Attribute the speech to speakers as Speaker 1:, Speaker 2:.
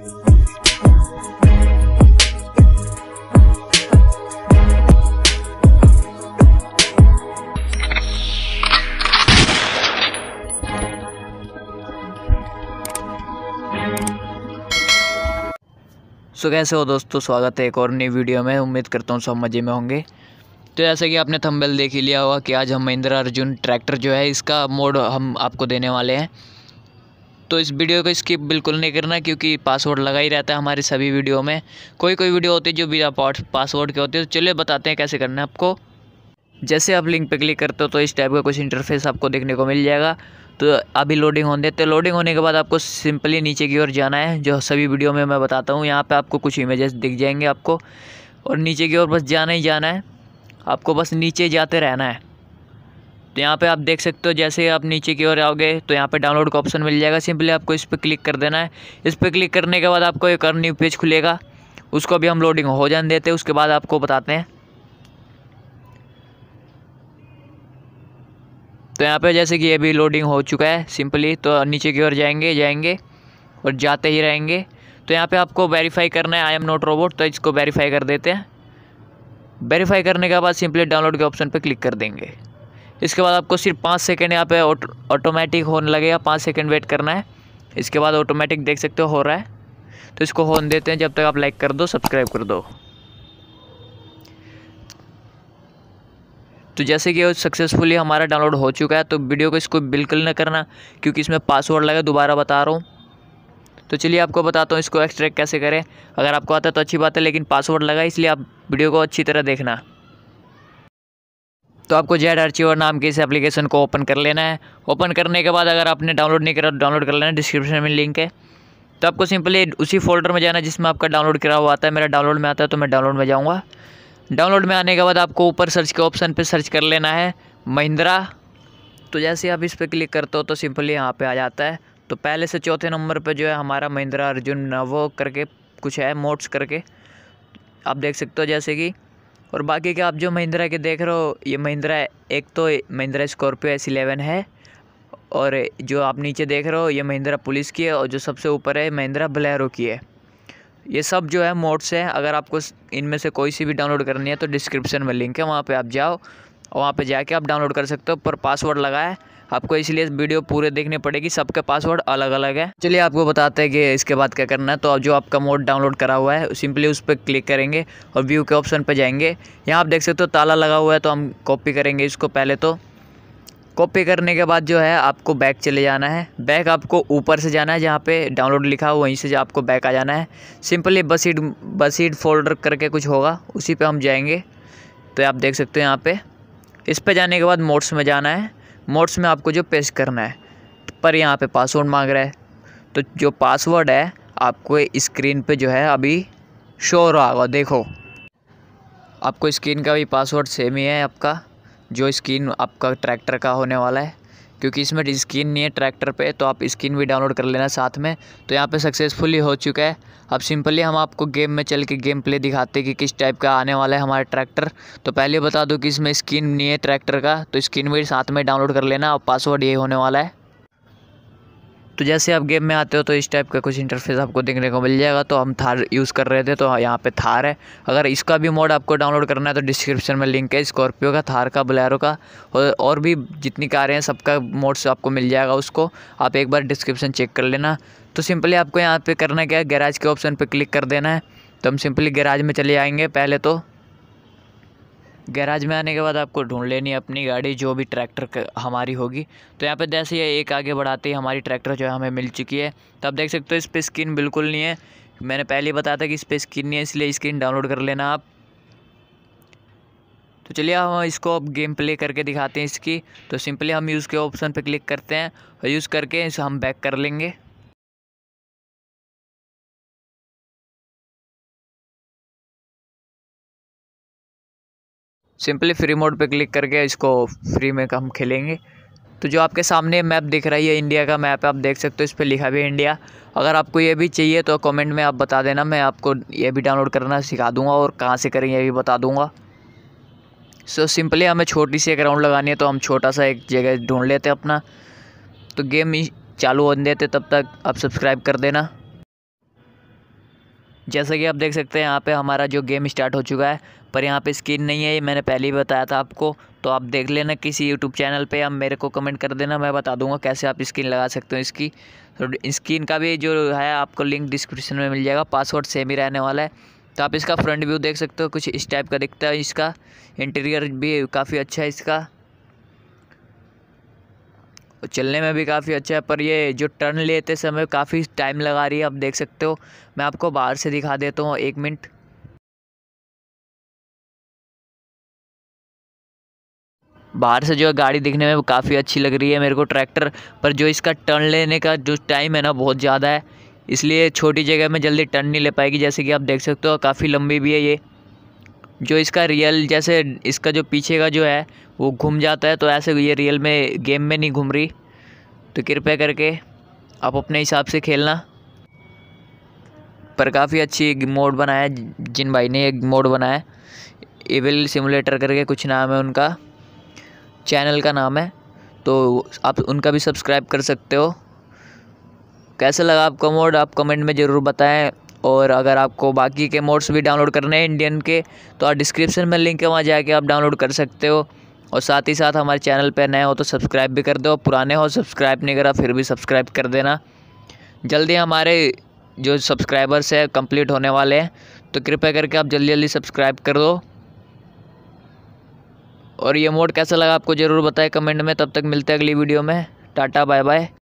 Speaker 1: सो so, कैसे हो दोस्तों स्वागत है एक और नई वीडियो में उम्मीद करता हूँ सब मज़े में होंगे तो जैसे कि आपने थंबनेल देख ही लिया होगा कि आज हम महिंद्रा अर्जुन ट्रैक्टर जो है इसका मोड हम आपको देने वाले हैं तो इस वीडियो को स्किप बिल्कुल नहीं करना क्योंकि पासवर्ड लगा ही रहता है हमारे सभी वीडियो में कोई कोई वीडियो होती है जो बिना पासवर्ड के होती है तो चलिए बताते हैं कैसे करना है आपको जैसे आप लिंक पर क्लिक करते हो तो इस टाइप का कुछ इंटरफेस आपको देखने को मिल जाएगा तो अभी लोडिंग होने देते तो लोडिंग होने के बाद आपको सिंपली नीचे की ओर जाना है जो सभी वीडियो में मैं बताता हूँ यहाँ पर आपको कुछ इमेजेस दिख जाएंगे आपको और नीचे की ओर बस जाना ही जाना है आपको बस नीचे जाते रहना है तो यहाँ पे आप देख सकते हो जैसे आप नीचे की ओर आओगे तो यहाँ पे डाउनलोड का ऑप्शन मिल जाएगा सिंपली आपको इस पर क्लिक कर देना है इस पर क्लिक करने के बाद आपको एक और न्यू पेज खुलेगा उसको भी हम लोडिंग हो जाने देते हैं उसके बाद आपको बताते हैं तो यहाँ पे जैसे कि ये भी लोडिंग हो चुका है सिंपली तो नीचे की ओर जाएंगे जाएंगे और जाते ही रहेंगे तो यहाँ पे आपको वेरीफाई करना है आई एम नॉट रोबोट तो इसको वेरीफाई कर देते हैं वेरीफाई करने के बाद सिंपली डाउनलोड के ऑप्शन पर क्लिक कर देंगे इसके बाद आपको सिर्फ पाँच सेकेंड यहाँ पे ऑटोमेटिक होने लगेगा पाँच सेकेंड वेट करना है इसके बाद ऑटोमेटिक देख सकते हो हो रहा है तो इसको होन देते हैं जब तक आप लाइक कर दो सब्सक्राइब कर दो तो जैसे कि सक्सेसफुली हमारा डाउनलोड हो चुका है तो वीडियो को इसको बिल्कुल ना करना क्योंकि इसमें पासवर्ड लगा दोबारा बता रहा हूँ तो चलिए आपको बताता हूँ इसको एक्सट्रैक्ट कैसे करें अगर आपको आता है तो अच्छी बात है लेकिन पासवर्ड लगा इसलिए आप वीडियो को अच्छी तरह देखना तो आपको जेड आर्चिवर नाम की इस एप्लीकेशन को ओपन कर लेना है ओपन करने के बाद अगर आपने डाउनलोड नहीं करा डाउनलोड तो कर लेना है डिस्क्रिप्शन में लिंक है तो आपको सिंपली उसी फोल्डर में जाना है जिसमें आपका डाउनलोड करा हुआ आता है मेरा डाउनलोड में आता है तो मैं डाउनलोड में जाऊँगा डाउनलोड में आने के बाद आपको ऊपर सर्च के ऑप्शन पर सर्च कर लेना है महिंद्रा तो जैसे आप इस पर क्लिक करते हो तो सिंपली यहाँ पर आ जाता है तो पहले से चौथे नंबर पर जो है हमारा महिंद्रा अर्जुन नवो करके कुछ है मोट्स करके आप देख सकते हो जैसे कि और बाकी के आप जो महिंद्रा के देख रहे हो ये महिंद्रा एक तो महिंद्रा स्कॉर्पियो एस इलेवन है और जो आप नीचे देख रहे हो ये महिंद्रा पुलिस की है और जो सबसे ऊपर है महिंद्रा बलैरो की है ये सब जो है मोड्स है अगर आपको इनमें से कोई सी भी डाउनलोड करनी है तो डिस्क्रिप्शन में लिंक है वहाँ पर आप जाओ और वहाँ पर जाके आप डाउनलोड कर सकते हो पर पासवर्ड लगाए आपको इसलिए वीडियो पूरे देखने पड़ेगी सबके पासवर्ड अलग अलग है चलिए आपको बताते हैं कि इसके बाद क्या करना है तो आप जो आपका मोड डाउनलोड करा हुआ है सिंपली उस पर क्लिक करेंगे और व्यू के ऑप्शन पर जाएंगे यहाँ आप देख सकते हो ताला लगा हुआ है तो हम कॉपी करेंगे इसको पहले तो कॉपी करने के बाद जो है आपको बैक चले जाना है बैक आपको ऊपर से जाना है जहाँ पे डाउनलोड लिखा हो वहीं से आपको बैक आ जाना है सिंपली बसीड बसीड फोल्डर करके कुछ होगा उसी पे हम जाएंगे तो आप देख सकते हो यहाँ पे इस पे जाने के बाद मोड्स में जाना है मोड्स में आपको जो पेश करना है पर यहाँ पे पासवर्ड मांग रहा है तो जो पासवर्ड है आपको स्क्रीन पे जो है अभी शो हो रहा होगा देखो आपको स्क्रीन का भी पासवर्ड सेम ही है आपका जो स्क्रीन आपका ट्रैक्टर का होने वाला है क्योंकि इसमें स्किन नहीं है ट्रैक्टर पे तो आप स्किन भी डाउनलोड कर लेना साथ में तो यहाँ पे सक्सेसफुली हो चुका है अब सिंपली हम आपको गेम में चल के गेम प्ले दिखाते हैं कि किस टाइप का आने वाला है हमारा ट्रैक्टर तो पहले बता दूँ कि इसमें स्किन नहीं है ट्रैक्टर का तो स्किन भी साथ में डाउनलोड कर लेना और पासवर्ड ये होने वाला है तो जैसे आप गेम में आते हो तो इस टाइप का कुछ इंटरफेस आपको देखने को मिल जाएगा तो हम थार यूज़ कर रहे थे तो यहाँ पे थार है अगर इसका भी मोड आपको डाउनलोड करना है तो डिस्क्रिप्शन में लिंक है स्कॉर्पियो का थार का बलैरो का और भी जितनी कारें हैं सबका मोड्स आपको मिल जाएगा उसको आप एक बार डिस्क्रिप्शन चेक कर लेना तो सिंपली आपको यहाँ पर करना क्या है गैराज के ऑप्शन पर क्लिक कर देना है तो हम सिंपली गैराज में चले आएँगे पहले तो गैराज में आने के बाद आपको ढूंढ लेनी है अपनी गाड़ी जो भी ट्रैक्टर हमारी होगी तो यहाँ पे जैसे ये एक आगे बढ़ाते ही हमारी ट्रैक्टर जो है हमें मिल चुकी है तो आप देख सकते हो इस पर स्क्रीन बिल्कुल नहीं है मैंने पहले ही बताया था कि इस पर स्क्रीन नहीं है इसलिए स्क्रीन डाउनलोड कर लेना आप तो चलिए हम इसको अब गेम प्ले करके दिखाते हैं इसकी तो सिंपली हम यूज़ के ऑप्शन पर क्लिक करते हैं और यूज़ करके इसे हम बैक कर लेंगे सिंपली फ्री मोड पे क्लिक करके इसको फ्री में हम खेलेंगे तो जो आपके सामने मैप दिख रही है इंडिया का मैप आप देख सकते हो इस पर लिखा भी है इंडिया अगर आपको ये भी चाहिए तो कमेंट में आप बता देना मैं आपको ये भी डाउनलोड करना सिखा दूंगा और कहाँ से करें ये भी बता दूंगा सो so, सिंपली हमें छोटी सी एक राउंड लगानी है तो हम छोटा सा एक जगह ढूंढ लेते हैं अपना तो गेम चालू होने देते तब तक आप सब्सक्राइब कर देना जैसा कि आप देख सकते हैं यहाँ पे हमारा जो गेम स्टार्ट हो चुका है पर यहाँ पे स्किन नहीं है ये मैंने पहले ही बताया था आपको तो आप देख लेना किसी यूट्यूब चैनल पे आप मेरे को कमेंट कर देना मैं बता दूंगा कैसे आप स्किन लगा सकते हो इसकी तो स्किन का भी जो है आपको लिंक डिस्क्रिप्शन में मिल जाएगा पासवर्ड सेम ही रहने वाला है तो आप इसका फ्रंट व्यू देख सकते हो कुछ इस टाइप का दिखता है इसका इंटीरियर भी काफ़ी अच्छा है इसका चलने में भी काफ़ी अच्छा है पर ये जो टर्न लेते समय काफ़ी टाइम लगा रही है आप देख सकते हो मैं आपको बाहर से दिखा देता हूँ एक मिनट बाहर से जो है गाड़ी दिखने में काफ़ी अच्छी लग रही है मेरे को ट्रैक्टर पर जो इसका टर्न लेने का जो टाइम है ना बहुत ज़्यादा है इसलिए छोटी जगह में जल्दी टर्न नहीं ले पाएगी जैसे कि आप देख सकते हो काफ़ी लंबी भी है ये जो इसका रियल जैसे इसका जो पीछे का जो है वो घूम जाता है तो ऐसे ये रियल में गेम में नहीं घूम रही तो कृपया करके आप अपने हिसाब से खेलना पर काफ़ी अच्छी एक मोड बनाया जिन भाई ने एक मोड बनाया एविल सिमुलेटर करके कुछ नाम है उनका चैनल का नाम है तो आप उनका भी सब्सक्राइब कर सकते हो कैसा लगा आपका मोड आप कमेंट में ज़रूर बताएं और अगर आपको बाकी के मोड्स भी डाउनलोड करने हैं इंडियन के तो आप डिस्क्रिप्शन में लिंक है वहाँ जाके आप डाउनलोड कर सकते हो और साथ ही साथ हमारे चैनल पर नए हो तो सब्सक्राइब भी कर दो पुराने हो सब्सक्राइब नहीं करा फिर भी सब्सक्राइब कर देना जल्दी हमारे जो सब्सक्राइबर्स है कंप्लीट होने वाले हैं तो कृपया करके आप जल्दी जल्दी सब्सक्राइब कर दो और ये मोड कैसा लगा आपको ज़रूर बताएं कमेंट में तब तक मिलते हैं अगली वीडियो में टाटा बाय बाय